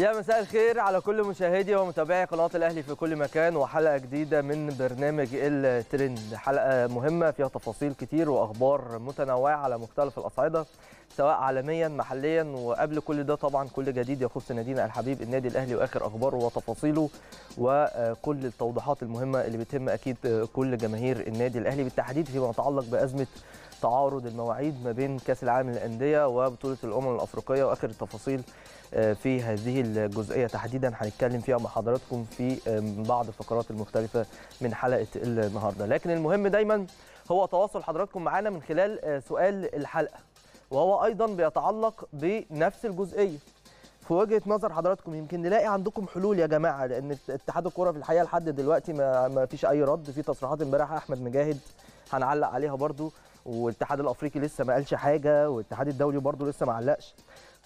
يا مساء الخير على كل مشاهدي ومتابعي قناه الاهلي في كل مكان وحلقه جديده من برنامج الترند حلقه مهمه فيها تفاصيل كتير واخبار متنوعه على مختلف الاصعده سواء عالميا محليا وقبل كل ده طبعا كل جديد يخص نادينا الحبيب النادي الاهلي واخر اخباره وتفاصيله وكل التوضيحات المهمه اللي بتهم اكيد كل جماهير النادي الاهلي بالتحديد فيما يتعلق بازمه تعارض المواعيد ما بين كاس العالم للانديه وبطوله الامم الافريقيه واخر التفاصيل آه، في هذه الجزئيه تحديدا هنتكلم فيها مع حضراتكم في آه، بعض الفقرات المختلفه من حلقه النهارده لكن المهم دايما هو تواصل حضراتكم معانا من خلال آه، سؤال الحلقه وهو ايضا بيتعلق بنفس الجزئيه في وجهه نظر حضراتكم يمكن نلاقي عندكم حلول يا جماعه لان اتحاد الكوره في الحقيقه لحد دلوقتي ما, ما فيش اي رد في تصريحات امبارح احمد مجاهد هنعلق عليها برضو والاتحاد الافريقي لسه ما قالش حاجه والاتحاد الدولي برده لسه ما علقش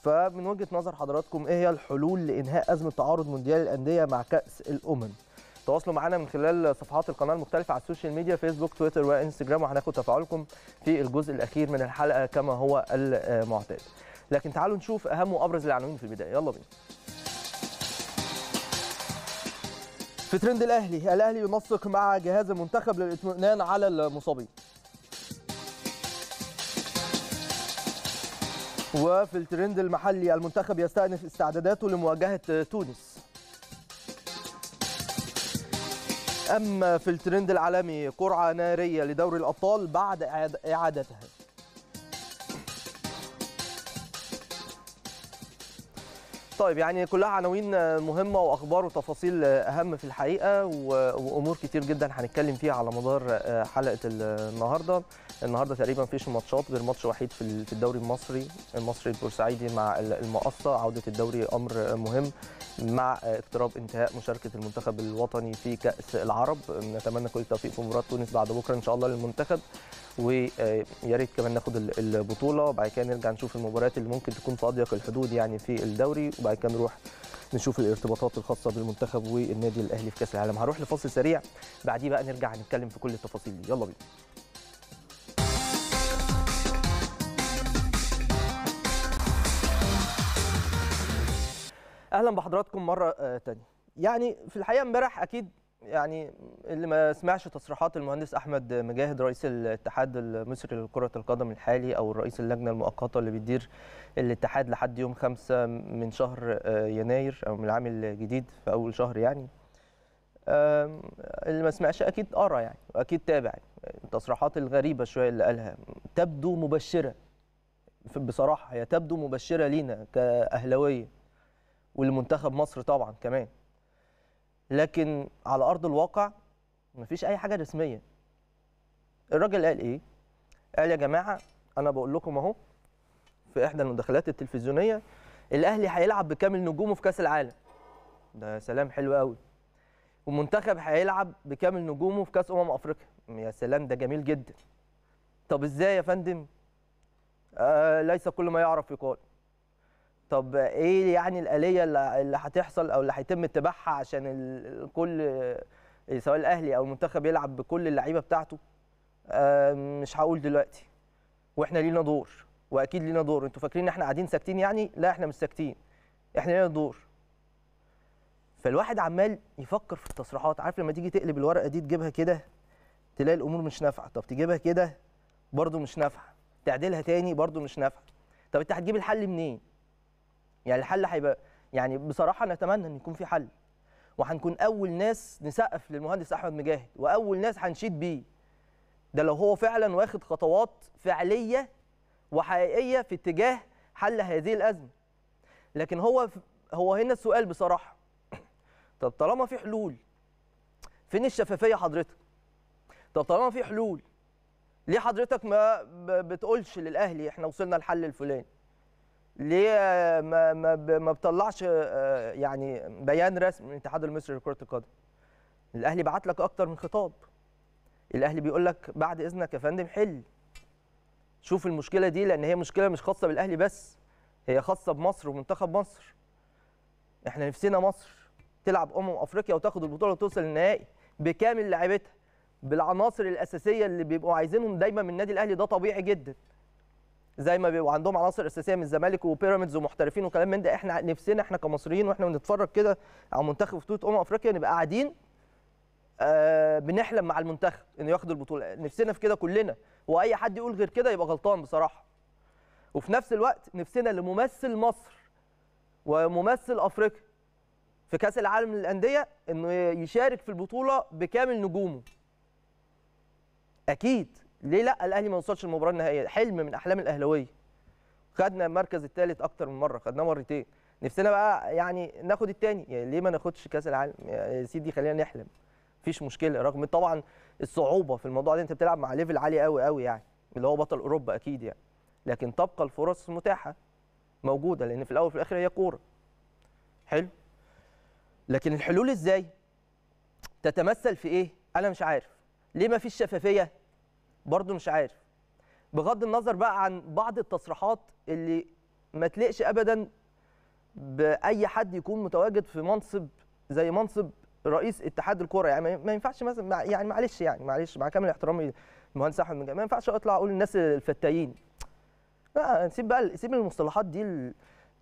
فمن وجهه نظر حضراتكم ايه هي الحلول لانهاء ازمه تعارض مونديال الانديه مع كاس الامم تواصلوا معنا من خلال صفحات القناه المختلفه على السوشيال ميديا فيسبوك تويتر وانستجرام وهناخد تفاعلكم في الجزء الاخير من الحلقه كما هو المعتاد لكن تعالوا نشوف اهم وابرز العناوين في البدايه يلا بينا في ترند الاهلي الاهلي ينسق مع جهاز المنتخب للاطمئنان على المصابين وفي الترند المحلي المنتخب يستأنف استعداداته لمواجهة تونس أما في الترند العالمي قرعة نارية لدوري الأبطال بعد إعادتها طيب يعني كلها عناوين مهمه واخبار وتفاصيل اهم في الحقيقه وامور كتير جدا هنتكلم فيها على مدار آه، حلقه النهارده النهارده تقريبا مفيش ماتشات غير ماتش وحيد في الدوري المصري المصري البورسعيدي مع المقصه عوده الدوري امر مهم مع اقتراب انتهاء مشاركه المنتخب الوطني في كاس العرب نتمنى كل التوفيق في مباراه تونس بعد بكره ان شاء الله للمنتخب ويا آه، ريت كمان ناخد البطوله وبعد كده نرجع نشوف المباريات اللي ممكن تكون في اضيق الحدود يعني في الدوري وبعد كده نروح نشوف الارتباطات الخاصه بالمنتخب والنادي الاهلي في كاس العالم هروح لفصل سريع بعديه بقى نرجع نتكلم في كل التفاصيل دي يلا بينا اهلا بحضراتكم مره آه، تانية يعني في الحقيقه امبارح اكيد يعني اللي ما سمعش تصريحات المهندس احمد مجاهد رئيس الاتحاد المصري لكره القدم الحالي او رئيس اللجنه المؤقته اللي بتدير الاتحاد لحد يوم خمسة من شهر آه، يناير او من العام الجديد في اول شهر يعني اللي ما سمعش اكيد قرا يعني واكيد تابع يعني. التصريحات الغريبه شويه اللي قالها تبدو مبشره بصراحه هي تبدو مبشره لينا كاهلاويه ولمنتخب مصر طبعا كمان لكن على ارض الواقع مفيش اي حاجه رسميه الراجل قال ايه قال يا جماعه انا بقول لكم اهو في احدى المداخلات التلفزيونيه الاهلي هيلعب بكامل نجومه في كاس العالم ده سلام حلو قوي ومنتخب هيلعب بكامل نجومه في كاس امم افريقيا يا سلام ده جميل جدا طب ازاي يا فندم آه ليس كل ما يعرف يقال طب ايه يعني الاليه اللي هتحصل او اللي هيتم اتباعها عشان الكل سواء الاهلي او المنتخب يلعب بكل اللعيبه بتاعته مش هقول دلوقتي واحنا لينا دور واكيد لينا دور انتوا فاكرين ان احنا قاعدين ساكتين يعني لا احنا مش ساكتين احنا لينا دور فالواحد عمال يفكر في التصريحات عارف لما تيجي تقلب الورقه دي تجيبها كده تلاقي الامور مش نافعه طب تجيبها كده برده مش نافعه تعدلها تاني برده مش نافعه طب انت هتجيب الحل منين يعني الحل هيبقى يعني بصراحه نتمنى ان يكون في حل وهنكون اول ناس نسقف للمهندس احمد مجاهد واول ناس هنشيد بيه ده لو هو فعلا واخد خطوات فعليه وحقيقيه في اتجاه حل هذه الازمه لكن هو هو هنا السؤال بصراحه طب طالما في حلول فين الشفافيه حضرتك طب طالما في حلول ليه حضرتك ما بتقولش للاهلي احنا وصلنا لحل الفلاني ليه ما ما ما بطلعش آه، يعني بيان رسمي من الاتحاد المصري لكره القدم الاهلي بعت لك اكتر من خطاب الاهلي بيقول لك بعد اذنك يا فندم حل شوف المشكله دي لان هي مشكله مش خاصه بالاهلي بس هي خاصه بمصر ومنتخب مصر احنا نفسنا مصر تلعب امم افريقيا وتاخد البطوله وتوصل للنهائي بكامل لعيبتها بالعناصر الاساسيه اللي بيبقوا عايزينهم دايما من النادي الاهلي ده طبيعي جدا زي ما بيبقوا عندهم عناصر اساسيه من الزمالك وبيراميدز ومحترفين وكلام من ده احنا نفسنا احنا كمصريين واحنا بنتفرج كده على منتخب بطوله امم افريقيا نبقى قاعدين آه بنحلم مع المنتخب انه ياخد البطوله نفسنا في كده كلنا واي حد يقول غير كده يبقى غلطان بصراحه وفي نفس الوقت نفسنا لممثل مصر وممثل افريقيا في كاس العالم للانديه انه يشارك في البطوله بكامل نجومه اكيد ليه لا الاهلي ما وصلش المباراه النهائيه حلم من احلام الاهلاويه خدنا المركز الثالث اكتر من مره خدناه مرتين نفسنا بقى يعني ناخد الثاني يعني ليه ما ناخدش كاس العالم يعني يا سيدي خلينا نحلم مفيش مشكله رغم طبعا الصعوبه في الموضوع ده انت بتلعب مع ليفل عالي قوي قوي يعني اللي هو بطل اوروبا اكيد يعني لكن تبقى الفرص متاحه موجوده لان في الاول وفي الاخر هي كوره حلو لكن الحلول ازاي تتمثل في ايه انا مش عارف ليه ما فيش شفافيه برضه مش عارف بغض النظر بقى عن بعض التصريحات اللي ما تلقش ابدا باي حد يكون متواجد في منصب زي منصب رئيس اتحاد الكوره يعني ما ينفعش مثلا يعني معلش يعني معلش مع كامل احترامي المهندس احمد من ما ينفعش اطلع اقول الناس الفتايين لا سيب بقى سيب المصطلحات دي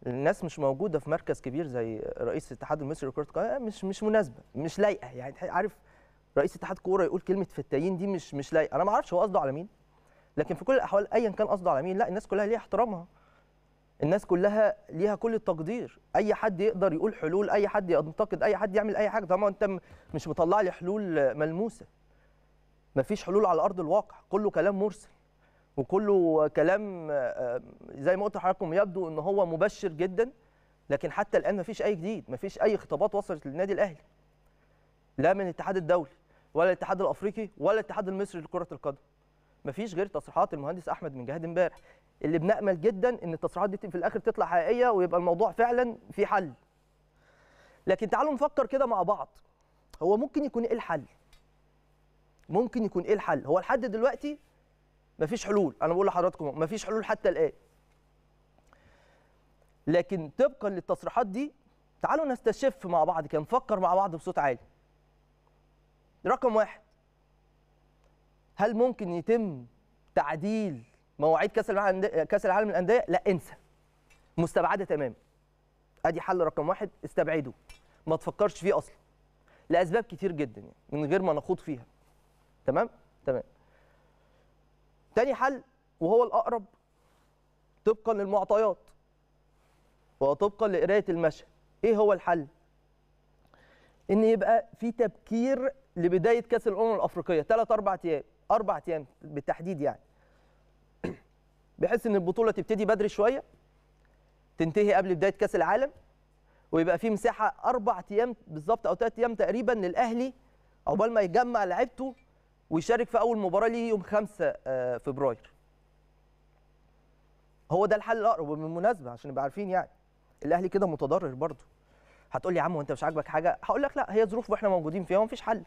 الناس مش موجوده في مركز كبير زي رئيس الاتحاد المصري لكره القدم مش مش مناسبه مش لايقه يعني عارف رئيس اتحاد كوره يقول كلمه فتايين دي مش مش لايقه انا ما اعرفش هو قصده على مين لكن في كل الاحوال ايا كان قصده على مين لا الناس كلها ليها احترامها الناس كلها ليها كل التقدير اي حد يقدر يقول حلول اي حد ينتقد اي حد يعمل اي حاجه طالما انت مش مطلع لي حلول ملموسه مفيش حلول على ارض الواقع كله كلام مرسل وكله كلام آه، آه، زي ما قلت لحضراتكم يبدو ان هو مبشر جدا لكن حتى الان مفيش اي جديد مفيش اي خطابات وصلت للنادي الاهلي لا من الاتحاد الدولي ولا الاتحاد الافريقي ولا الاتحاد المصري لكره القدم مفيش غير تصريحات المهندس احمد من جهاد امبارح اللي بنامل جدا ان التصريحات دي في الاخر تطلع حقيقيه ويبقى الموضوع فعلا في حل لكن تعالوا نفكر كده مع بعض هو ممكن يكون ايه الحل ممكن يكون ايه الحل هو لحد دلوقتي مفيش حلول انا بقول لحضراتكم مفيش حلول حتى الان لكن طبقا للتصريحات دي تعالوا نستشف مع بعض كده نفكر مع بعض بصوت عالي رقم واحد هل ممكن يتم تعديل مواعيد كاس العالم كاس العالم للانديه لا انسى مستبعده تماما ادي حل رقم واحد استبعده ما تفكرش فيه اصلا لاسباب كتير جدا يعني من غير ما نخوض فيها تمام تمام تاني حل وهو الاقرب طبقا للمعطيات وطبقا لقرايه المشهد ايه هو الحل ان يبقى في تبكير لبدايه كاس الامم الافريقيه ثلاث اربع ايام اربع ايام بالتحديد يعني بحيث ان البطوله تبتدي بدري شويه تنتهي قبل بدايه كاس العالم ويبقى في مساحه اربع ايام بالظبط او ثلاث ايام تقريبا للاهلي عقبال ما يجمع لعيبته ويشارك في اول مباراه ليه يوم 5 آه، فبراير هو ده الحل الاقرب وبالمناسبه عشان نبقى عارفين يعني الاهلي كده متضرر برضه هتقول لي يا عم وانت مش عاجبك حاجه هقول لك لا هي ظروف واحنا موجودين فيها ومفيش حل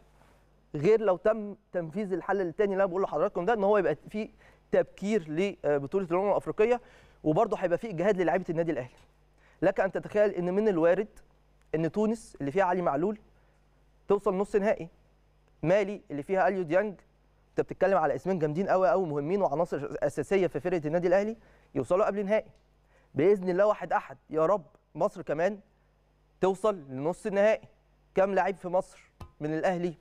غير لو تم تنفيذ الحل الثاني اللي انا بقول لحضراتكم ده ان هو يبقى في تبكير لبطوله الامم الافريقيه وبرضه هيبقى في اجهاد للاعيبه النادي الاهلي لك ان تتخيل ان من الوارد ان تونس اللي فيها علي معلول توصل نص نهائي مالي اللي فيها اليو ديانج انت بتتكلم على اسمين جامدين قوي قوي مهمين وعناصر اساسيه في فرقه النادي الاهلي يوصلوا قبل نهائي باذن الله واحد احد يا رب مصر كمان توصل لنص النهائي كم لعيب في مصر من الاهلي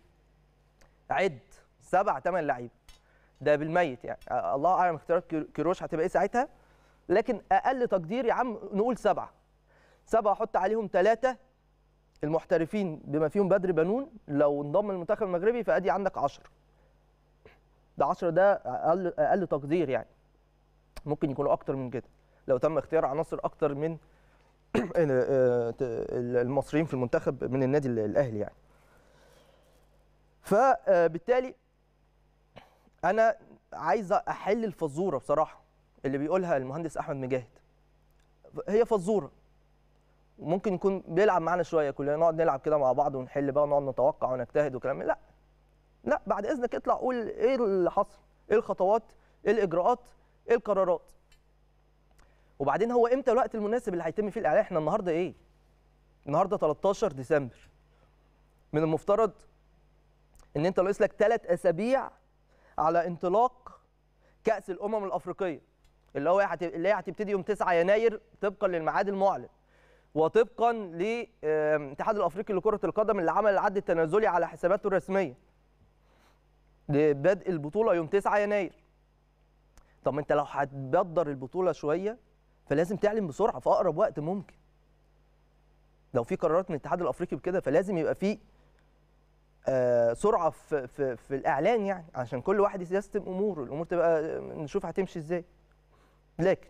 عد سبع ثمان لعيبه ده بالميت يعني الله اعلم اختيارات كيروش هتبقى ايه ساعتها لكن اقل تقدير يا عم نقول سبعه سبعه احط عليهم ثلاثه المحترفين بما فيهم بدر بنون لو انضم المنتخب المغربي فادي عندك 10 ده 10 ده اقل اقل تقدير يعني ممكن يكونوا اكتر من كده لو تم اختيار عناصر اكتر من آه، المصريين في المنتخب من النادي الاهلي يعني فبالتالي انا عايز احل الفزوره بصراحه اللي بيقولها المهندس احمد مجاهد هي فزوره وممكن يكون بيلعب معانا شويه كلنا نقعد نلعب كده مع بعض ونحل بقى ونقعد نتوقع ونجتهد وكلام لا لا بعد اذنك اطلع قول ايه اللي حصل ايه الخطوات ايه الاجراءات ايه القرارات وبعدين هو امتى الوقت المناسب اللي هيتم فيه الاعلان احنا النهارده ايه النهارده 13 ديسمبر من المفترض ان انت ناقص لك ثلاث اسابيع على انطلاق كاس الامم الافريقيه اللي هو اللي هي هتبتدي يوم 9 يناير طبقا للميعاد المعلن وطبقا للاتحاد آه، الافريقي لكره القدم اللي عمل العد التنازلي على حساباته الرسميه لبدء البطوله يوم 9 يناير طب انت لو هتبدر البطوله شويه فلازم تعلن بسرعه في اقرب وقت ممكن لو في قرارات من الاتحاد الافريقي بكده فلازم يبقى في آه، سرعه في, في في الاعلان يعني عشان كل واحد يستم اموره الامور تبقى آه، نشوف هتمشي ازاي لكن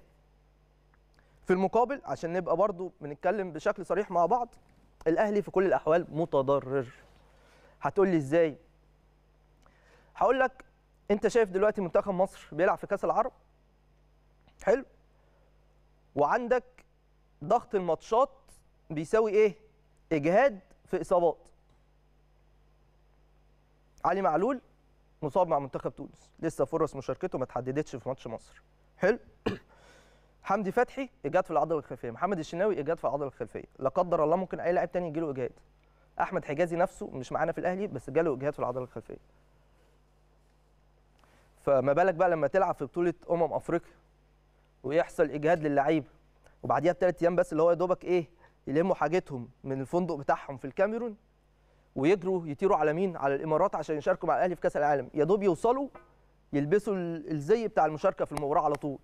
في المقابل عشان نبقى برضو بنتكلم بشكل صريح مع بعض الاهلي في كل الاحوال متضرر هتقول لي ازاي هقول لك انت شايف دلوقتي منتخب مصر بيلعب في كاس العرب حلو وعندك ضغط الماتشات بيساوي ايه اجهاد في اصابات علي معلول مصاب مع منتخب تونس لسه فرص مشاركته ما اتحددتش في ماتش مصر حلو حمدي فتحي اجهاد في العضله الخلفيه محمد الشناوي اجهاد في العضله الخلفيه لا قدر الله ممكن اي لاعب تاني يجيله اجهاد احمد حجازي نفسه مش معانا في الاهلي بس جاله اجهاد في العضله الخلفيه فما بالك بقى لما تلعب في بطوله امم افريقيا ويحصل اجهاد للعيبه وبعديها بثلاث ايام بس اللي هو يا دوبك ايه يلموا حاجتهم من الفندق بتاعهم في الكاميرون ويجروا يطيروا على مين على الامارات عشان يشاركوا مع الاهلي في كاس العالم يا دوب يوصلوا يلبسوا الزي بتاع المشاركه في المباراه على طول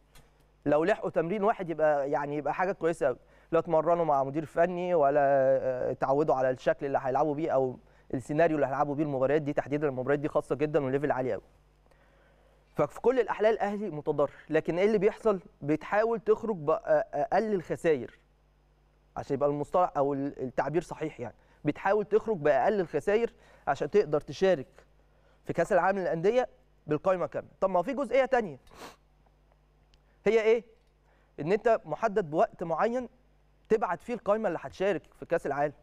لو لحقوا تمرين واحد يبقى يعني يبقى حاجه كويسه قوي لا اتمرنوا مع مدير فني ولا اتعودوا على الشكل اللي هيلعبوا بيه او السيناريو اللي هيلعبوا بيه المباريات دي تحديدا المباريات دي خاصه جدا وليفل عالي قوي ففي كل الاحوال الاهلي متضرر لكن ايه اللي بيحصل بتحاول تخرج باقل الخسائر عشان يبقى المصطلح او التعبير صحيح يعني بتحاول تخرج باقل الخسائر عشان تقدر تشارك في كاس العالم للانديه بالقائمه كامله طب ما في جزئيه تانية هي ايه ان انت محدد بوقت معين تبعت فيه القائمه اللي هتشارك في كاس العالم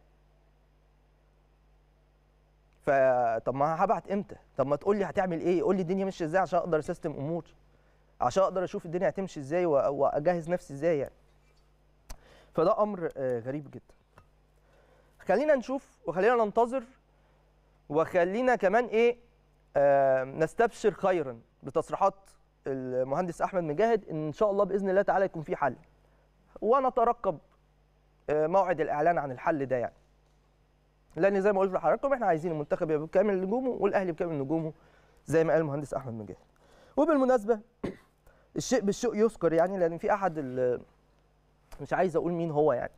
فطب ما هبعت امتى طب ما تقول لي هتعمل ايه قول لي الدنيا ماشيه ازاي عشان اقدر اسيستم امور عشان اقدر اشوف الدنيا هتمشي ازاي واجهز نفسي ازاي يعني فده امر آه، غريب جدا خلينا نشوف وخلينا ننتظر وخلينا كمان ايه آه نستبشر خيرا بتصريحات المهندس احمد مجاهد ان شاء الله باذن الله تعالى يكون في حل ونترقب آه موعد الاعلان عن الحل ده يعني لان زي ما قلت لحضراتكم احنا عايزين المنتخب يبقى بكامل نجومه والاهلي بكامل نجومه زي ما قال المهندس احمد مجاهد وبالمناسبه الشيء بالشيء يذكر يعني لان في احد مش عايز اقول مين هو يعني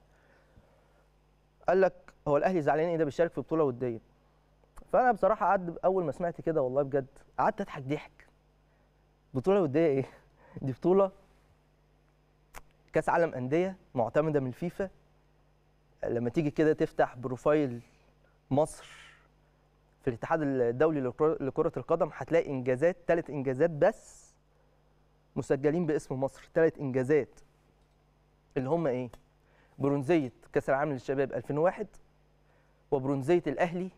قال لك هو الاهلي زعلان ايه ده بيشارك في بطوله وديه فانا بصراحه قعد اول ما سمعت كده والله بجد قعدت اضحك ضحك بطوله وديه ايه دي بطوله كاس عالم انديه معتمده من الفيفا لما تيجي كده تفتح بروفايل مصر في الاتحاد الدولي لكره القدم هتلاقي انجازات ثلاث انجازات بس مسجلين باسم مصر ثلاث انجازات اللي هم ايه برونزيه كاس العالم للشباب 2001 وبرونزيه الاهلي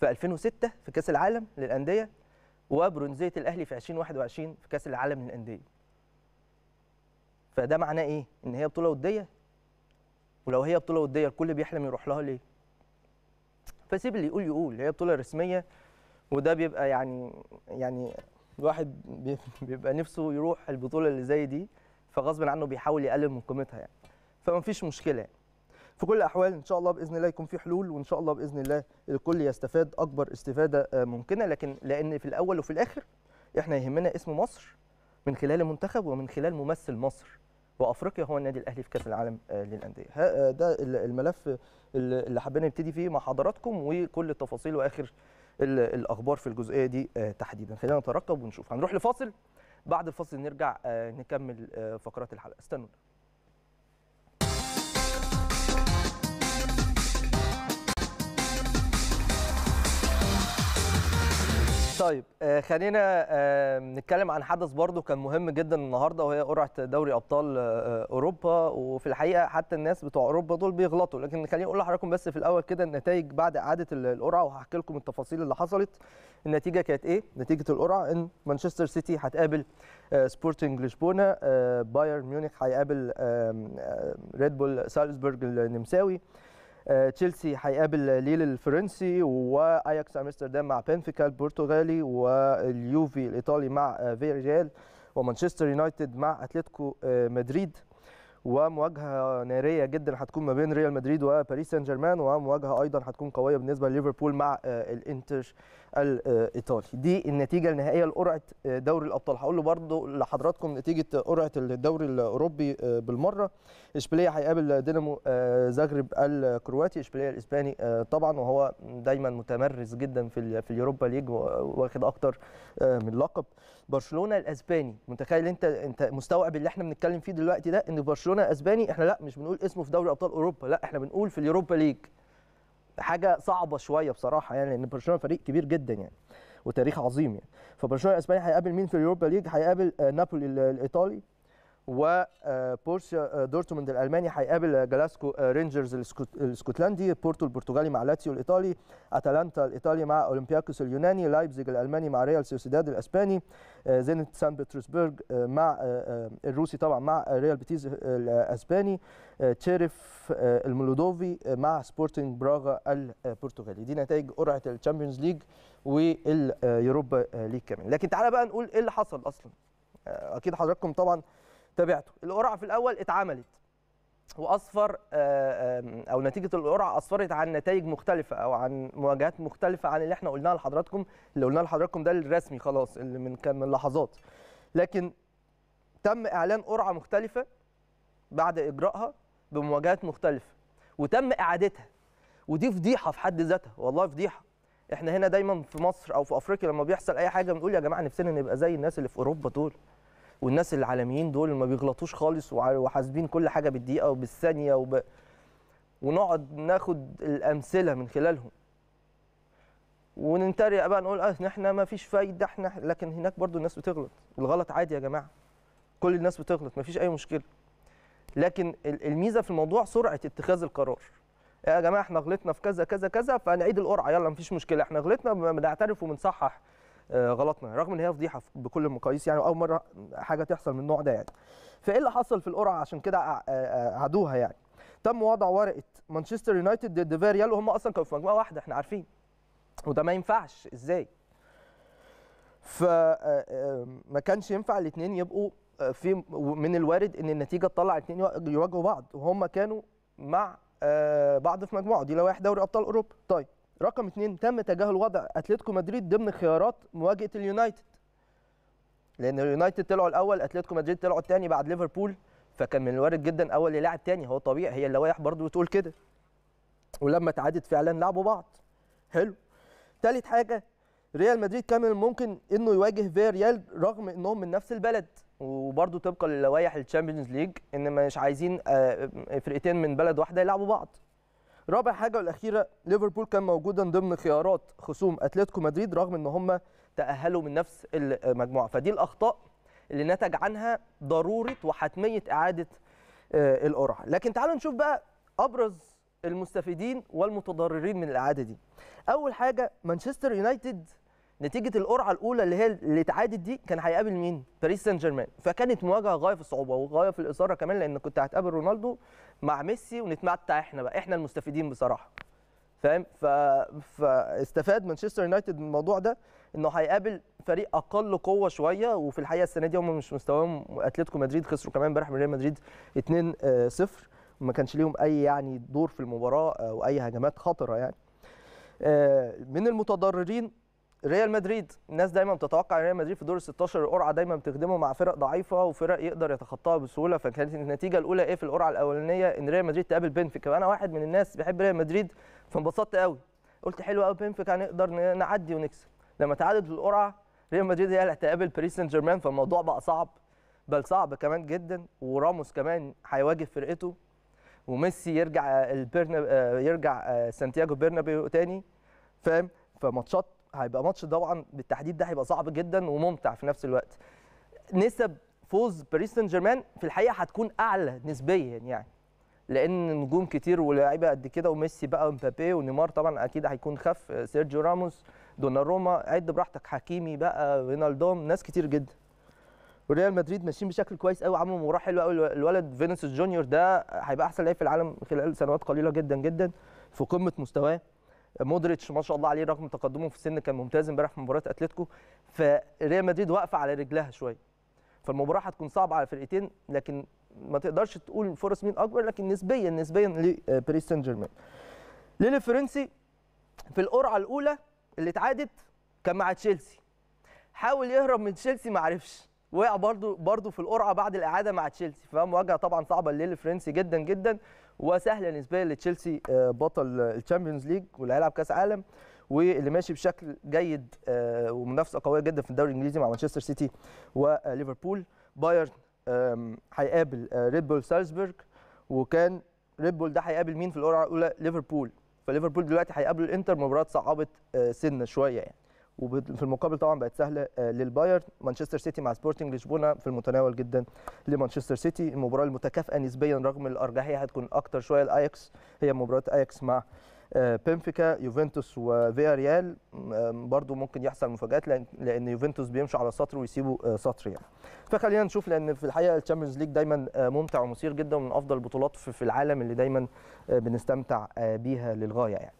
في 2006 في كاس العالم للانديه وبرونزيه الاهلي في 2021 في كاس العالم للانديه فده معناه ايه ان هي بطوله وديه ولو هي بطوله وديه الكل بيحلم يروح لها ليه فسيب اللي يقول يقول هي بطوله رسميه وده بيبقى يعني يعني الواحد بيبقى نفسه يروح البطوله اللي زي دي فغصب عنه بيحاول يقلل من قيمتها يعني فما فيش مشكله يعني. في كل الاحوال ان شاء الله باذن الله يكون في حلول وان شاء الله باذن الله الكل يستفاد اكبر استفاده آه، ممكنه لكن لان في الاول وفي الاخر احنا يهمنا اسم مصر من خلال المنتخب ومن خلال ممثل مصر وافريقيا هو النادي الاهلي في كاس العالم آه، للانديه آه، ده الملف اللي حابين نبتدي فيه مع حضراتكم وكل التفاصيل واخر الاخبار في الجزئيه دي تحديدا خلينا نترقب ونشوف هنروح لفاصل بعد الفاصل نرجع نكمل فقرات الحلقه استنوا طيب آه، خلينا آه، نتكلم عن حدث برضه كان مهم جدا النهارده وهي قرعه دوري ابطال آه، اوروبا وفي الحقيقه حتى الناس بتوع اوروبا دول بيغلطوا لكن خليني اقول لحضراتكم بس في الاول كده النتائج بعد اعاده القرعه وهحكي لكم التفاصيل اللي حصلت النتيجه كانت ايه نتيجه القرعه ان مانشستر سيتي هتقابل سبورتنج لشبونه بايرن ميونخ هيقابل ريد بول سالزبرج النمساوي آه، تشيلسي هيقابل ليل الفرنسي واياكس امستردام مع بنفيكا البرتغالي واليوفي الايطالي مع آه، فيريال ومانشستر يونايتد مع اتلتيكو آه، مدريد ومواجهه ناريه جدا هتكون ما بين ريال مدريد وباريس سان جيرمان ومواجهه ايضا هتكون قويه بالنسبه لليفربول مع الانتر الايطالي دي النتيجه النهائيه لقرعه آه، دوري الابطال هقول له برضه لحضراتكم نتيجه قرعه الدوري الاوروبي آه، بالمره اشبيليه هيقابل دينامو آه، زغرب الكرواتي اشبيليه الاسباني طبعا وهو دايما متمرس جدا في في اليوروبا ليج واخد اكتر من لقب برشلونه الاسباني متخيل انت انت مستوعب اللي احنا بنتكلم فيه دلوقتي ده ان برشلونه اسباني احنا لا مش بنقول اسمه في دوري ابطال اوروبا لا احنا بنقول في اليوروبا ليج حاجه صعبه شويه بصراحه يعني لان برشلونه فريق كبير جدا يعني وتاريخ عظيم يعني فبرشلونه الاسباني هيقابل مين في اليوروبا ليج هيقابل آه، نابولي الايطالي وبورسيا آه، آه، دورتموند الالماني هيقابل آه، جلاسكو رينجرز الاسكتلندي بورتو البرتغالي مع لاتسيو الايطالي اتلانتا الايطالي مع اولمبياكوس اليوناني لايبزيج الالماني مع ريال سوسيداد الاسباني زينت سان بطرسبرغ مع الروسي طبعا مع ريال بيتيز الاسباني تشيرف المولودوفي مع سبورتنج براغا البرتغالي دي نتائج قرعه الشامبيونز ليج واليوروبا ليج كمان لكن تعالى بقى نقول ايه اللي حصل اصلا اكيد حضراتكم طبعا تابعته القرعه في الاول اتعملت واصفر آه، او نتيجه القرعه اصفرت عن نتائج مختلفه او عن مواجهات مختلفه عن اللي احنا قلناها لحضراتكم اللي قلناه لحضراتكم ده الرسمي خلاص اللي من كان من لحظات لكن تم اعلان قرعه مختلفه بعد اجراءها بمواجهات مختلفه وتم اعادتها ودي فضيحه في حد ذاتها والله فضيحه احنا هنا دايما في مصر او في افريقيا لما بيحصل اي حاجه بنقول يا جماعه نفسنا نبقى زي الناس اللي في اوروبا دول والناس العالميين دول ما بيغلطوش خالص وحاسبين كل حاجه بالدقيقه وبالثانيه وب... ونقعد ناخد الامثله من خلالهم ونتريق بقى نقول اه احنا ما فيش فايده احنا لكن هناك برضو الناس بتغلط الغلط عادي يا جماعه كل الناس بتغلط ما فيش اي مشكله لكن الميزه في الموضوع سرعه اتخاذ القرار يا جماعه احنا غلطنا في كذا كذا كذا فنعيد القرعه يلا ما فيش مشكله احنا غلطنا بنعترف وبنصحح آه، غلطنا رغم ان هي فضيحه بكل المقاييس يعني اول مره حاجه تحصل من النوع ده يعني فايه اللي حصل في القرعه عشان كده آه، آه، عدوها يعني تم وضع ورقه مانشستر يونايتد ضد فيريال وهم اصلا كانوا في مجموعه واحده احنا عارفين وده ما ينفعش ازاي فما كانش ينفع الاثنين يبقوا في من الوارد ان النتيجه تطلع الاثنين يواجهوا بعض وهم كانوا مع بعض في مجموعه دي لوائح دوري ابطال اوروبا طيب رقم اثنين تم تجاهل وضع اتلتيكو مدريد ضمن خيارات مواجهه اليونايتد لان اليونايتد طلعوا الاول اتلتيكو مدريد طلعوا الثاني بعد ليفربول فكان من الوارد جدا اول يلاعب ثاني هو طبيعي هي اللوائح برضه بتقول كده ولما تعادت فعلا لعبوا بعض حلو تالت حاجه ريال مدريد كان ممكن انه يواجه فيريال رغم انهم من نفس البلد وبرضه طبقا للوائح الشامبيونز ليج ان مش عايزين آه، فرقتين من بلد واحده يلعبوا بعض رابع حاجه والاخيره ليفربول كان موجودا ضمن خيارات خصوم اتلتيكو مدريد رغم ان هم تاهلوا من نفس المجموعه فدي الاخطاء اللي نتج عنها ضروره وحتميه اعاده آه، القرعه لكن تعالوا نشوف بقى ابرز المستفيدين والمتضررين من الاعاده دي اول حاجه مانشستر يونايتد نتيجه القرعه الاولى اللي هي اللي اتعادت دي كان هيقابل مين باريس سان جيرمان فكانت مواجهه غايه في الصعوبه وغايه في الاثاره كمان لان كنت هتقابل رونالدو مع ميسي ونتمتع احنا بقى احنا المستفيدين بصراحه فاهم ف... فاستفاد مانشستر يونايتد من الموضوع ده انه هيقابل فريق اقل قوه شويه وفي الحقيقه السنه دي هم مش مستواهم اتلتيكو مدريد خسروا كمان امبارح من ريال مدريد 2-0 آه، ما كانش ليهم اي يعني دور في المباراه او آه، اي هجمات خطره يعني آه، من المتضررين ريال مدريد الناس دايما بتتوقع ان ريال مدريد في دور ال 16 القرعه دايما بتخدمه مع فرق ضعيفه وفرق يقدر يتخطاها بسهوله فكانت النتيجه الاولى ايه في القرعه الاولانيه ان ريال مدريد تقابل بنفيكا وانا واحد من الناس بيحب ريال مدريد فانبسطت قوي قلت حلو قوي بنفيكا هنقدر نعدي ونكسب لما تعادل القرعه ريال مدريد هي اللي هتقابل باريس سان جيرمان فالموضوع بقى صعب بل صعب كمان جدا وراموس كمان هيواجه فرقته وميسي يرجع البرنب... آه، يرجع آه، سانتياغو برنابيو تاني فاهم فماتشات هيبقى ماتش طبعا بالتحديد ده هيبقى صعب جدا وممتع في نفس الوقت نسب فوز باريس سان جيرمان في الحقيقه هتكون اعلى نسبيا يعني لان نجوم كتير ولاعيبه قد كده وميسي بقى ومبابي ونيمار طبعا اكيد هيكون خف آه، سيرجيو راموس دوناروما عد براحتك حكيمي بقى رينالدوم ناس كتير جدا وريال مدريد ماشيين بشكل كويس قوي عملوا مباراه حلوه قوي الولد فينيسيوس جونيور ده هيبقى احسن لاعب في العالم خلال سنوات قليله جدا جدا في قمه مستواه مودريتش ما شاء الله عليه رغم تقدمه في السن كان ممتاز امبارح في مباراه اتلتيكو فريال مدريد واقفه على رجلها شويه فالمباراه هتكون صعبه على الفرقتين لكن ما تقدرش تقول فرص مين اكبر لكن نسبيا نسبيا لباريس آه، سان جيرمان فرنسي في القرعه الاولى اللي اتعادت كان مع تشيلسي حاول يهرب من تشيلسي ما عرفش وقع برضو برضو في القرعه بعد الاعاده مع تشيلسي فمواجهه طبعا صعبه فرنسي جدا جدا وسهله نسبيا لتشيلسي آه، بطل الشامبيونز ليج واللي هيلعب كاس عالم واللي ماشي بشكل جيد آه، ومنافسه قويه جدا في الدوري الانجليزي مع مانشستر سيتي وليفربول بايرن هيقابل ريد بول سالزبورغ وكان ريد بول ده هيقابل مين في القرعه الاولى ليفربول فليفربول دلوقتي هيقابلوا الانتر مباراه صعبت آه، سنه شويه يعني وفي المقابل طبعا بقت سهله آه، للبايرن مانشستر سيتي مع سبورتنج لشبونه في المتناول جدا لمانشستر سيتي المباراه المتكافئه نسبيا رغم الارجحيه هتكون اكتر شويه لاياكس هي مباراه اياكس مع آه، بنفيكا يوفنتوس وفيا ريال آه، برضو ممكن يحصل مفاجات لان يوفنتوس بيمشوا على سطر ويسيبوا سطر يعني فخلينا نشوف لان في الحقيقه الشامبيونز ليج دايما ممتع ومثير جدا ومن افضل البطولات في العالم اللي دايما بنستمتع بيها للغايه يعني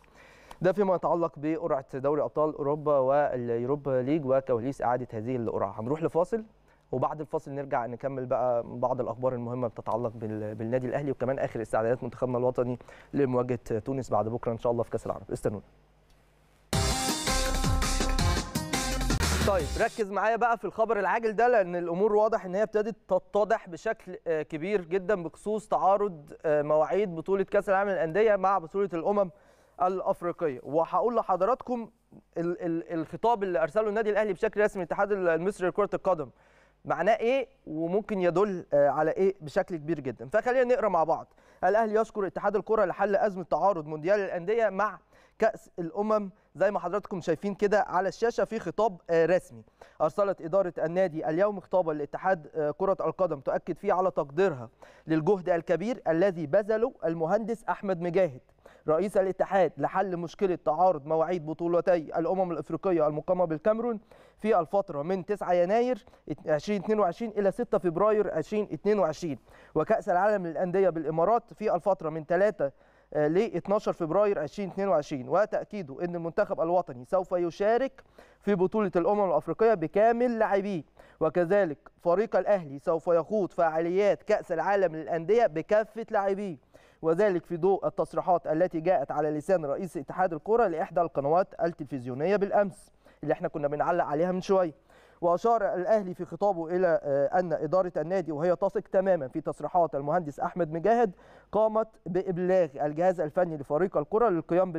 ده فيما يتعلق بقرعه دوري ابطال اوروبا واليوروبا ليج وكواليس اعاده هذه القرعه هنروح لفاصل وبعد الفاصل نرجع نكمل بقى بعض الاخبار المهمه بتتعلق بالنادي الاهلي وكمان اخر استعدادات منتخبنا الوطني لمواجهه تونس بعد بكره ان شاء الله في كاس العرب استنونا طيب ركز معايا بقى في الخبر العاجل ده لان الامور واضح ان هي ابتدت تتضح بشكل آه، كبير جدا بخصوص تعارض آه، مواعيد بطوله كاس العالم للانديه مع بطوله الامم الافريقيه وهقول لحضراتكم الخطاب اللي ارسله النادي الاهلي بشكل رسمي الاتحاد المصري لكره القدم معناه ايه وممكن يدل آه، على ايه بشكل كبير جدا فخلينا نقرا مع بعض الاهلي يشكر اتحاد الكره لحل ازمه تعارض مونديال الانديه مع كاس الامم زي ما حضراتكم شايفين كده على الشاشه في خطاب آه، رسمي ارسلت اداره النادي اليوم خطابا لاتحاد آه، كره القدم تؤكد فيه على تقديرها للجهد الكبير الذي بذله المهندس احمد مجاهد رئيس الاتحاد لحل مشكلة تعارض مواعيد بطولتي الأمم الأفريقية المقامة بالكاميرون في الفترة من 9 يناير 2022 إلى 6 فبراير 2022 وكأس العالم للأندية بالإمارات في الفترة من 3 آه، ل 12 فبراير 2022 وتأكيده أن المنتخب الوطني سوف يشارك في بطولة الأمم الأفريقية بكامل لاعبيه وكذلك فريق الأهلي سوف يخوض فعاليات كأس العالم للأندية بكافة لاعبيه وذلك في ضوء التصريحات التي جاءت على لسان رئيس اتحاد الكرة لإحدى القنوات التلفزيونية بالأمس اللي احنا كنا بنعلق عليها من شوية وأشار الأهلي في خطابه إلى آه، أن إدارة النادي وهي تثق تماما في تصريحات المهندس أحمد مجاهد قامت بإبلاغ الجهاز الفني لفريق الكرة للقيام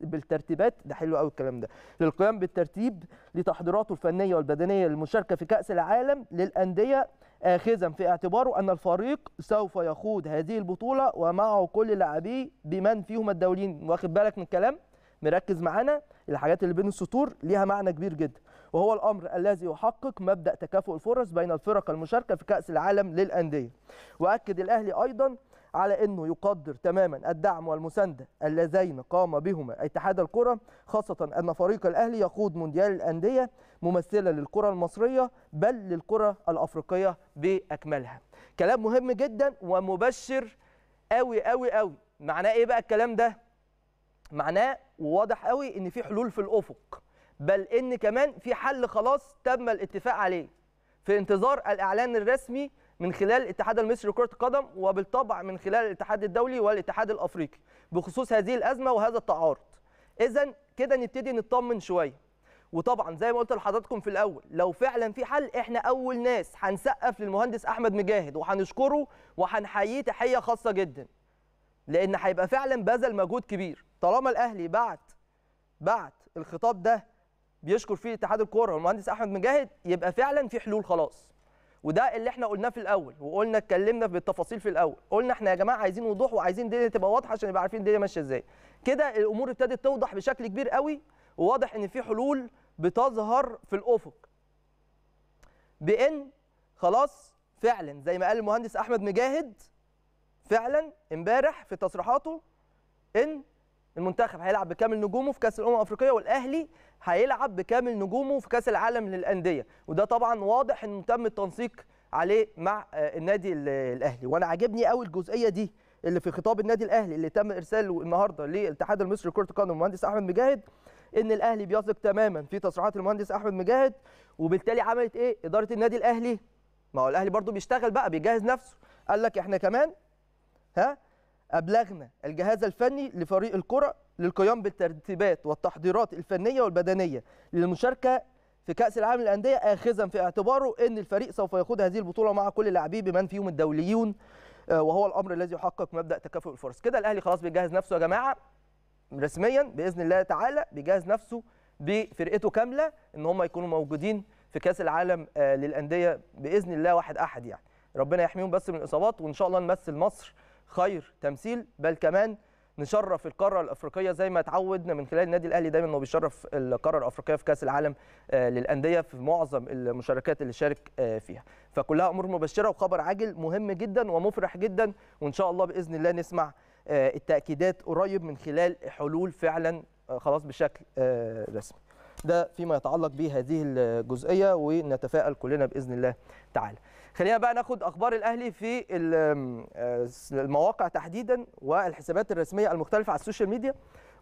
بالترتيبات ده حلو قوي الكلام ده للقيام بالترتيب لتحضيراته الفنية والبدنية للمشاركة في كأس العالم للأندية اخذا آه، في اعتباره أن الفريق سوف يخوض هذه البطولة ومعه كل لاعبيه بمن فيهم الدوليين واخد بالك من الكلام مركز معانا الحاجات اللي بين السطور ليها معنى كبير جدا وهو الامر الذي يحقق مبدا تكافؤ الفرص بين الفرق المشاركه في كاس العالم للانديه واكد الاهلي ايضا على أنه يقدر تماما الدعم والمساندة اللذين قام بهما اتحاد الكرة خاصة أن فريق الأهلي يقود مونديال الأندية ممثلا للكرة المصرية بل للكرة الأفريقية بأكملها كلام مهم جدا ومبشر قوي قوي قوي معناه ايه بقى الكلام ده معناه وواضح قوي ان في حلول في الافق بل ان كمان في حل خلاص تم الاتفاق عليه في انتظار الاعلان الرسمي من خلال الاتحاد المصري لكرة القدم وبالطبع من خلال الاتحاد الدولي والاتحاد الأفريقي بخصوص هذه الأزمة وهذا التعارض إذا كده نبتدي نطمن شوية وطبعا زي ما قلت لحضراتكم في الاول لو فعلا في حل احنا اول ناس هنسقف للمهندس احمد مجاهد وهنشكره وهنحييه تحيه خاصه جدا لان هيبقى فعلا بذل مجهود كبير طالما الاهلي بعت بعت الخطاب ده بيشكر فيه اتحاد الكوره والمهندس احمد مجاهد يبقى فعلا في حلول خلاص وده اللي احنا قلناه في الاول وقلنا اتكلمنا بالتفاصيل في الاول قلنا احنا يا جماعه عايزين وضوح وعايزين الدنيا تبقى واضحه عشان يبقى عارفين الدنيا ماشيه ازاي كده الامور ابتدت توضح بشكل كبير قوي وواضح ان في حلول بتظهر في الافق بان خلاص فعلا زي ما قال المهندس احمد مجاهد فعلا امبارح في تصريحاته ان المنتخب هيلعب بكامل نجومه في كاس الامم الافريقيه والاهلي هيلعب بكامل نجومه في كاس العالم للانديه وده طبعا واضح انه تم التنسيق عليه مع آه، النادي الاهلي وانا عاجبني قوي الجزئيه دي اللي في خطاب النادي الاهلي اللي تم ارساله النهارده للاتحاد المصري لكره القدم المهندس احمد مجاهد ان الاهلي بيثق تماما في تصريحات المهندس احمد مجاهد وبالتالي عملت ايه اداره النادي الاهلي ما هو الاهلي برضو بيشتغل بقى بيجهز نفسه قال لك احنا كمان ها أبلغنا الجهاز الفني لفريق الكرة للقيام بالترتيبات والتحضيرات الفنية والبدنية للمشاركة في كأس العالم للأندية آخذا في اعتباره أن الفريق سوف يخوض هذه البطولة مع كل لاعبيه بمن فيهم الدوليون آه، وهو الأمر الذي يحقق مبدأ تكافؤ الفرص كده الأهلي خلاص بيجهز نفسه يا جماعة رسميا بإذن الله تعالى بيجهز نفسه بفرقته كاملة أن هم يكونوا موجودين في كأس العالم آه، للأندية بإذن الله واحد أحد يعني ربنا يحميهم بس من الإصابات وإن شاء الله نمثل مصر خير تمثيل بل كمان نشرف القاره الافريقيه زي ما اتعودنا من خلال النادي الاهلي دايما هو بيشرف القاره الافريقيه في كاس العالم آه، للانديه في معظم المشاركات اللي شارك آه، فيها فكلها امور مبشره وخبر عاجل مهم جدا ومفرح جدا وان شاء الله باذن الله نسمع آه، التاكيدات قريب من خلال حلول فعلا خلاص بشكل رسمي ده فيما يتعلق بهذه الجزئيه ونتفائل كلنا باذن الله تعالى خلينا بقى ناخد اخبار الاهلي في آه، المواقع تحديدا والحسابات الرسميه المختلفه على السوشيال ميديا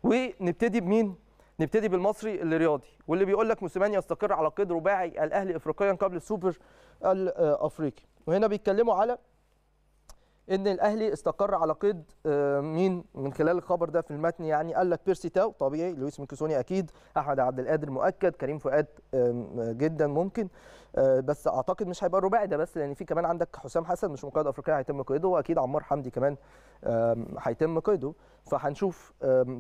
ونبتدي بمين نبتدي بالمصري الرياضي واللي بيقول لك موسيماني يستقر على قيد رباعي الاهلي افريقيا قبل السوبر الافريقي وهنا بيتكلموا على ان الاهلي استقر على قيد آه، مين من خلال الخبر ده في المتن يعني قال لك بيرسي تاو طبيعي لويس ميكسوني اكيد احمد عبد القادر مؤكد كريم فؤاد جدا ممكن آه، بس اعتقد مش هيبقى الرباعي ده بس لان في كمان عندك حسام حسن مش مقيد افريقيا هيتم قيده واكيد عمار حمدي كمان هيتم قيده فهنشوف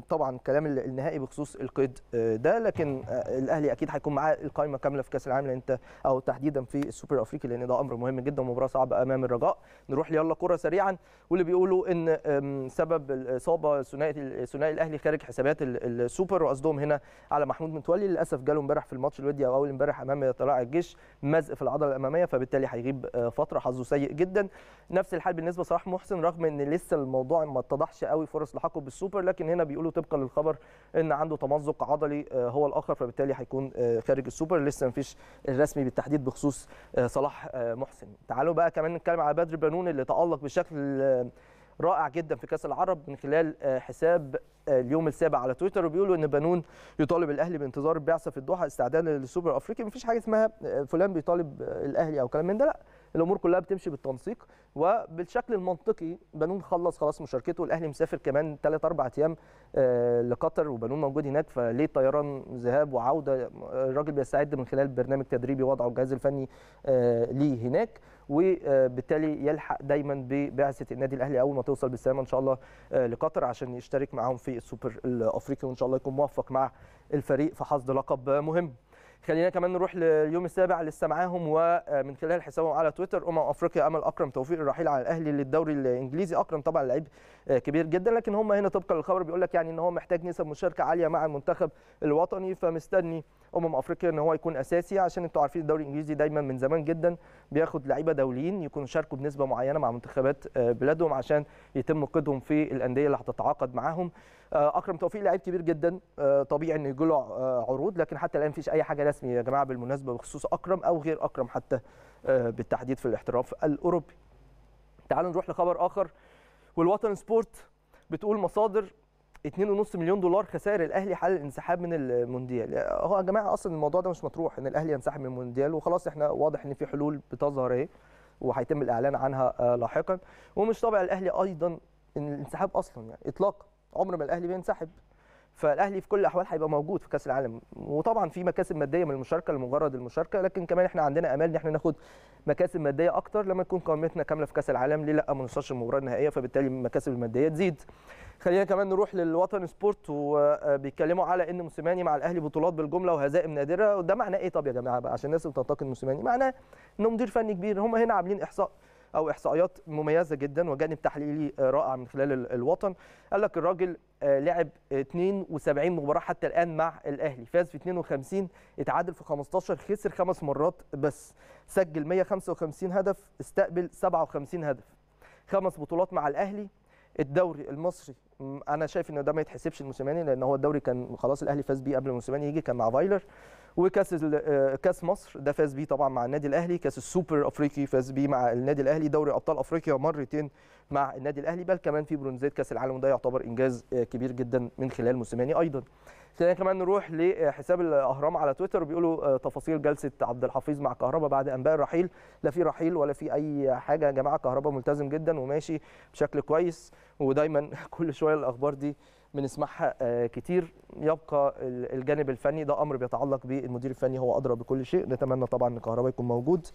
طبعا الكلام النهائي بخصوص القيد آه، ده لكن آه، الاهلي اكيد هيكون معاه القائمه كامله في كاس العالم لان انت او تحديدا في السوبر الافريقي لان ده امر مهم جدا ومباراه صعبه امام الرجاء نروح ليلا كره سريعا واللي بيقولوا ان سبب الاصابه ثنائي ثنائي الاهلي خارج حسابات السوبر وقصدهم هنا على محمود متولي للاسف جاله امبارح في الماتش الودي او اول امبارح امام طلائع الجيش مزق في العضله الاماميه فبالتالي هيغيب آه، فتره حظه سيء جدا نفس الحال بالنسبه لصلاح محسن رغم ان لسه الموضوع ما اتضحش قوي فرص لحقه بالسوبر لكن هنا بيقولوا طبقا للخبر ان عنده تمزق عضلي آه، هو الاخر فبالتالي هيكون آه، خارج السوبر لسه ما فيش الرسمي بالتحديد بخصوص صلاح محسن تعالوا بقى كمان نتكلم على بدر بنون اللي تالق بشكل رائع جدا في كاس العرب من خلال آه، حساب آه، اليوم السابع على تويتر وبيقولوا ان بنون يطالب الاهلي بانتظار البعثه في الدوحه استعدادا للسوبر الافريقي مفيش حاجه اسمها آه، فلان بيطالب الاهلي او كلام من ده لا الامور كلها بتمشي بالتنسيق وبالشكل المنطقي بنون خلص خلاص مشاركته الاهلي مسافر كمان 3 4 ايام آه، لقطر وبنون موجود هناك فليه طيران ذهاب وعوده الراجل بيستعد من خلال برنامج تدريبي وضعه الجهاز الفني آه، ليه هناك وبالتالي يلحق دايما ببعثه النادي الاهلي اول ما توصل بالسلامه ان شاء الله آه، لقطر عشان يشترك معاهم في السوبر الافريقي وان شاء الله يكون موفق مع الفريق في حصد لقب مهم خلينا كمان نروح لليوم السابع لسه معاهم ومن خلال حسابهم على تويتر امم افريقيا امل اكرم توفيق الرحيل على الاهلي للدوري الانجليزي اكرم طبعا لعيب آه، كبير جدا لكن هم هنا طبقا للخبر بيقول لك يعني ان هو محتاج نسب مشاركه عاليه مع المنتخب الوطني فمستني امم افريقيا ان هو يكون اساسي عشان انتوا عارفين الدوري الانجليزي دايما من زمان جدا بياخد لعيبه دوليين يكونوا شاركوا بنسبه معينه مع منتخبات آه، بلادهم عشان يتم قيدهم في الانديه اللي هتتعاقد معاهم آه، اكرم توفيق لعيب كبير جدا طبيعي انه يجي له عروض لكن حتى الان فيش اي حاجه رسمي يا جماعه بالمناسبه بخصوص اكرم او غير اكرم حتى آه، بالتحديد في الاحتراف الاوروبي. تعالوا نروح لخبر اخر والوطن سبورت بتقول مصادر 2.5 مليون دولار خسائر الاهلي حال الانسحاب من المونديال هو يا جماعه اصلا الموضوع ده مش مطروح ان الاهلي ينسحب من المونديال وخلاص احنا واضح ان في حلول بتظهر اهي وهيتم الاعلان عنها آه، لاحقا ومش طبع الاهلي ايضا ان الانسحاب اصلا يعني اطلاقا عمر ما الاهلي بينسحب فالاهلي في كل الاحوال هيبقى موجود في كاس العالم وطبعا في مكاسب ماديه من المشاركه لمجرد المشاركه لكن كمان احنا عندنا امال ان احنا ناخد مكاسب ماديه اكتر لما تكون قائمتنا كامله في كاس العالم ليه لا ما نوصلش المباراه النهائيه فبالتالي المكاسب الماديه تزيد خلينا كمان نروح للوطن سبورت وبيتكلموا على ان موسيماني مع الاهلي بطولات بالجمله وهزائم نادره وده معناه ايه طب يا جماعه بقى عشان الناس بتنتقد موسيماني معناه انه مدير فني كبير هم هنا عاملين احصاء او احصائيات مميزه جدا وجانب تحليلي آه، رائع من خلال الوطن قال لك الراجل آه، لعب 72 مباراه حتى الان مع الاهلي فاز في 52 اتعادل في 15 خسر خمس مرات بس سجل 155 هدف استقبل 57 هدف خمس بطولات مع الاهلي الدوري المصري انا شايف ان ده ما يتحسبش الموسيماني لان هو الدوري كان خلاص الاهلي فاز بيه قبل الموسيماني يجي كان مع فايلر وكاس آه، كاس مصر ده فاز بيه طبعا مع النادي الاهلي كاس السوبر افريقي فاز بيه مع النادي الاهلي دوري ابطال افريقيا مرتين مع النادي الاهلي بل كمان في برونزيه كاس العالم وده يعتبر انجاز آه، كبير جدا من خلال موسيماني ايضا خلينا كمان نروح لحساب الاهرام على تويتر بيقولوا آه، تفاصيل جلسه عبد الحفيظ مع كهربا بعد انباء الرحيل لا في رحيل ولا في اي حاجه يا جماعه كهربا ملتزم جدا وماشي بشكل كويس ودايما كل شويه شويه الاخبار دي بنسمعها آه، كتير يبقى الجانب الفني ده امر بيتعلق بالمدير الفني هو ادرى بكل شيء نتمنى طبعا ان الكهرباء يكون موجود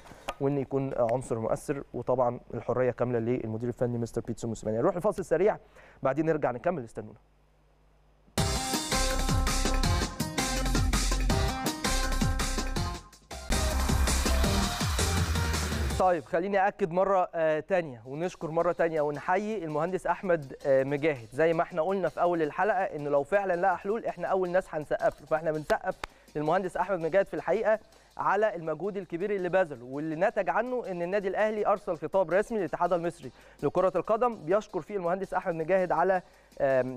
وان يكون عنصر مؤثر وطبعا الحريه كامله للمدير الفني مستر بيتسو موسيماني نروح لفاصل سريع بعدين نرجع نكمل استنونا طيب خليني اكد مره آه، تانية ونشكر مره تانية ونحيي المهندس احمد آه، مجاهد زي ما احنا قلنا في اول الحلقه انه لو فعلا لقى حلول احنا اول ناس هنسقف له فاحنا بنسقف للمهندس احمد مجاهد في الحقيقه على المجهود الكبير اللي بذله واللي نتج عنه ان النادي الاهلي ارسل خطاب رسمي للاتحاد المصري لكره القدم بيشكر فيه المهندس احمد مجاهد على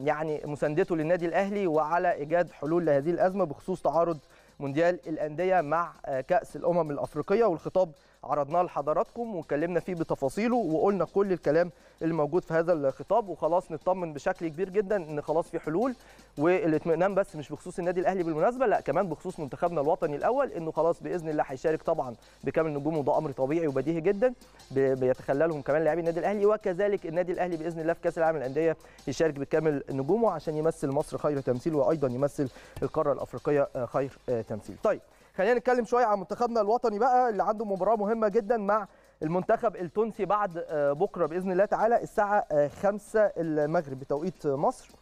يعني مساندته للنادي الاهلي وعلى ايجاد حلول لهذه الازمه بخصوص تعارض مونديال الانديه مع آه، كاس الامم الافريقيه والخطاب عرضناه لحضراتكم واتكلمنا فيه بتفاصيله وقلنا كل الكلام اللي موجود في هذا الخطاب وخلاص نطمن بشكل كبير جدا ان خلاص في حلول والاطمئنان بس مش بخصوص النادي الاهلي بالمناسبه لا كمان بخصوص منتخبنا الوطني الاول انه خلاص باذن الله هيشارك طبعا بكامل نجومه وده امر طبيعي وبديهي جدا بيتخللهم كمان لاعبي النادي الاهلي وكذلك النادي الاهلي باذن الله في كاس العالم للانديه يشارك بكامل نجومه عشان يمثل مصر خير تمثيل وايضا يمثل القاره الافريقيه خير تمثيل. طيب خلينا نتكلم شويه عن منتخبنا الوطني بقى اللي عنده مباراه مهمه جدا مع المنتخب التونسي بعد آه، بكره باذن الله تعالى الساعه 5 آه، المغرب بتوقيت آه، مصر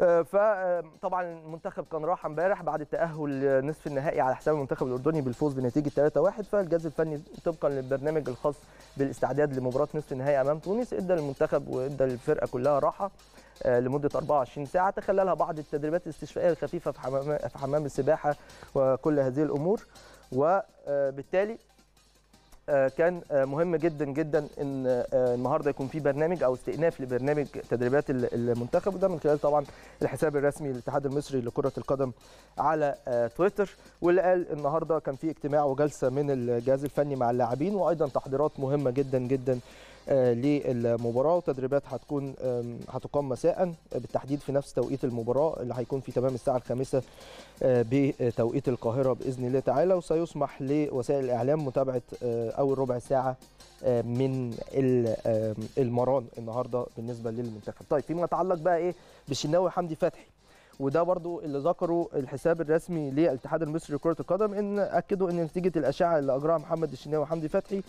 آه، فطبعا آه، المنتخب كان راح امبارح بعد التاهل نصف النهائي على حساب المنتخب الاردني بالفوز بنتيجه 3-1 فالجهاز الفني طبقا للبرنامج الخاص بالاستعداد لمباراه نصف النهائي امام تونس ادى المنتخب وادى الفرقه كلها راحه آه، لمده 24 ساعه تخللها بعض التدريبات الاستشفائيه الخفيفه في حمام في حمام السباحه وكل هذه الامور وبالتالي آه، كان آه، مهم جدا جدا ان آه، النهارده يكون في برنامج او استئناف لبرنامج تدريبات المنتخب وده من خلال طبعا الحساب الرسمي للاتحاد المصري لكره القدم على تويتر واللي قال النهارده كان في اجتماع وجلسه من الجهاز الفني مع اللاعبين وايضا تحضيرات مهمه جدا جدا آه، للمباراه وتدريبات هتكون هتقام مساء بالتحديد في نفس توقيت المباراه اللي هيكون في تمام الساعه الخامسه آه، بتوقيت القاهره باذن الله تعالى وسيسمح لوسائل الاعلام متابعه آه، اول ربع ساعه من المران النهارده بالنسبه للمنتخب طيب فيما يتعلق بقى ايه بالشناوي حمدي فتحي وده برضو اللي ذكره الحساب الرسمي للاتحاد المصري لكره القدم ان اكدوا ان نتيجه الاشعه اللي اجراها محمد الشناوي وحمدي فتحي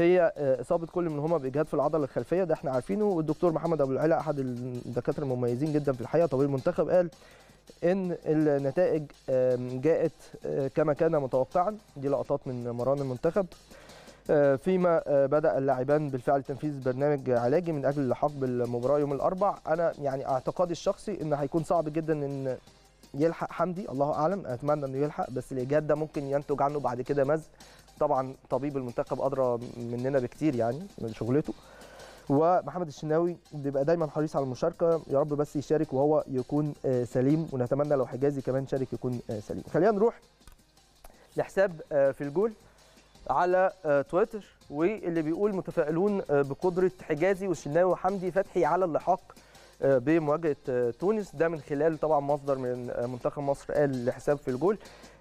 هي آه، اصابه كل منهما باجهاد في العضله الخلفيه ده احنا عارفينه والدكتور محمد ابو العلا احد الدكاتره المميزين جدا في الحقيقه طبيب المنتخب قال ان النتائج جاءت آه، كما كان متوقعا دي لقطات من مران المنتخب آه، فيما بدا اللاعبان بالفعل تنفيذ برنامج علاجي من اجل اللحاق بالمباراه يوم الاربع انا يعني اعتقادي الشخصي ان هيكون صعب جدا ان يلحق حمدي الله اعلم اتمنى انه يلحق بس الاجهاد ده ممكن ينتج عنه بعد كده مزق طبعا طبيب المنتخب ادرى مننا بكتير يعني من شغلته ومحمد الشناوي بيبقى دايما حريص على المشاركه يا رب بس يشارك وهو يكون آه، سليم ونتمنى لو حجازي كمان شارك يكون آه، سليم خلينا نروح لحساب آه، في الجول على تويتر واللي بيقول متفائلون بقدره حجازي والشناوي وحمدي فتحي على اللحاق بمواجهه تونس ده من خلال طبعا مصدر من منتخب مصر قال لحساب في الجول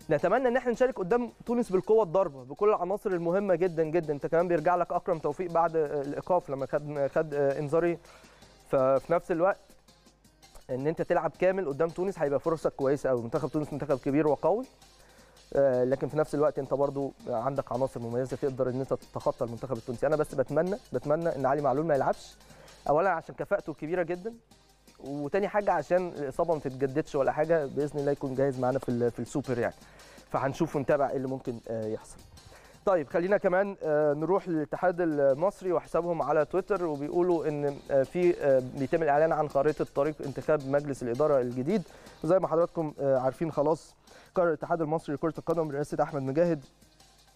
نتمنى ان احنا نشارك قدام تونس بالقوه الضاربه بكل العناصر المهمه جدا جدا انت كمان بيرجع لك اكرم توفيق بعد الايقاف لما خد خد انذاري ففي نفس الوقت ان انت تلعب كامل قدام تونس هيبقى فرصه كويسه قوي منتخب تونس منتخب كبير وقوي آه، لكن في نفس الوقت انت برضو عندك عناصر مميزه تقدر ان انت تتخطى المنتخب التونسي انا بس بتمنى بتمنى ان علي معلول ما يلعبش اولا عشان كفاءته كبيره جدا وتاني حاجه عشان الاصابه ما تتجددش ولا حاجه باذن الله يكون جاهز معانا في في السوبر يعني فهنشوف ونتابع ايه اللي ممكن آه، يحصل طيب خلينا كمان آه، نروح للاتحاد المصري وحسابهم على تويتر وبيقولوا ان آه، في بيتم الاعلان عن خريطه طريق انتخاب مجلس الاداره الجديد زي ما حضراتكم عارفين خلاص قرر الاتحاد المصري لكره القدم برئاسه احمد مجاهد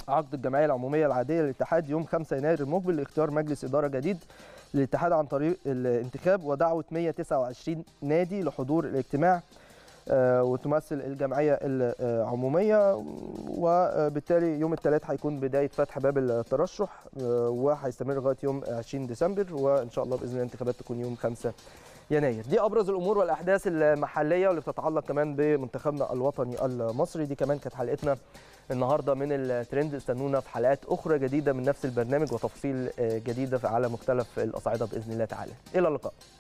عقد الجمعيه العموميه العاديه للاتحاد يوم 5 يناير المقبل لاختيار مجلس اداره جديد للاتحاد عن طريق الانتخاب ودعوه 129 نادي لحضور الاجتماع آه، وتمثل الجمعيه العموميه وبالتالي يوم الثلاث هيكون بدايه فتح باب الترشح آه، وهيستمر لغايه يوم 20 ديسمبر وان شاء الله باذن الله الانتخابات تكون يوم 5 يناير دي ابرز الامور والاحداث المحليه واللي بتتعلق كمان بمنتخبنا الوطني المصري دي كمان كانت حلقتنا النهارده من الترند استنونا في حلقات اخرى جديده من نفس البرنامج وتفاصيل آه، جديده على مختلف الاصعده باذن الله تعالى الى اللقاء